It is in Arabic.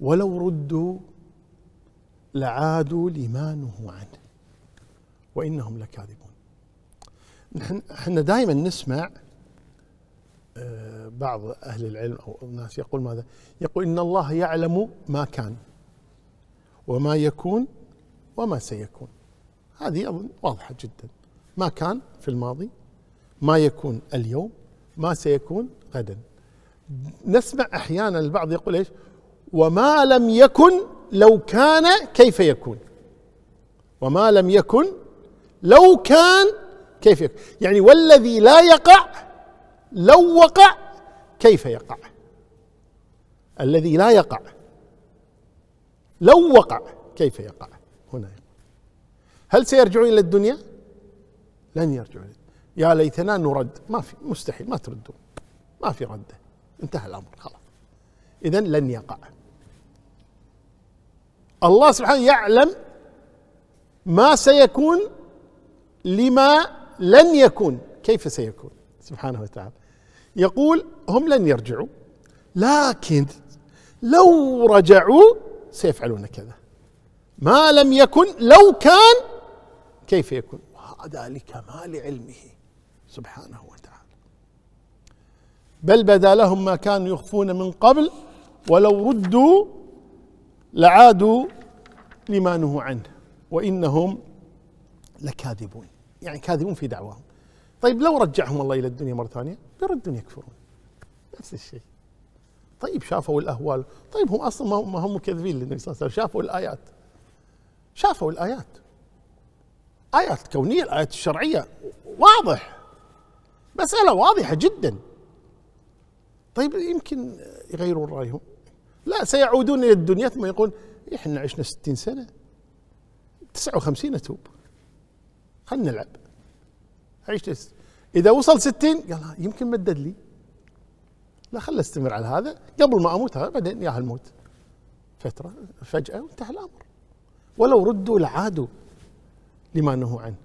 ولو ردوا لعادوا لما نهوا عنه وإنهم لكاذبون نحن احنا دائما نسمع آه، بعض أهل العلم أو الناس يقول ماذا يقول إن الله يعلم ما كان وما يكون وما سيكون هذه أظن واضحة جدا ما كان في الماضي ما يكون اليوم ما سيكون غدا نسمع أحيانا البعض يقول إيش وما لم يكن لو كان كيف يكون وما لم يكن لو كان كيف يكون يعني والذي لا يقع لو وقع كيف يقع الذي لا يقع لو وقع كيف يقع هنا هل سيرجعون الى الدنيا لن يرجعون يا ليتنا نرد ما في مستحيل ما تردون ما في رده انتهى الامر خلاص إذا لن يقع الله سبحانه يعلم ما سيكون لما لن يكون كيف سيكون سبحانه وتعالى يقول هم لن يرجعوا لكن لو رجعوا سيفعلون كذا ما لم يكن لو كان كيف يكون ذلك ما لعلمه سبحانه وتعالى بل بدا لهم ما كانوا يخفون من قبل ولو ردوا لعادوا لما نهوا عنه وإنهم لكاذبون يعني كاذبون في دعواهم طيب لو رجعهم الله إلى الدنيا مرة ثانية يردون يكفرون نفس الشيء طيب شافوا الأهوال طيب هم أصلا ما هم مكذبين للنبي صلى الله عليه وسلم شافوا الآيات شافوا الآيات آيات كونية الآيات الشرعية واضح مسألة واضحة جدا طيب يمكن يغيرون رأيهم لا سيعودون إلى الدنيا ثم يقول إحنا عشنا ستين سنة تسعة وخمسين أتوب خلنا نلعب عشت إذا وصل ستين قال يمكن مدد لي لا خل استمر على هذا قبل ما أموت هذا بعدين يا الموت فترة فجأة وانتهى الأمر ولو ردوا لعادوا لما نهوا عنه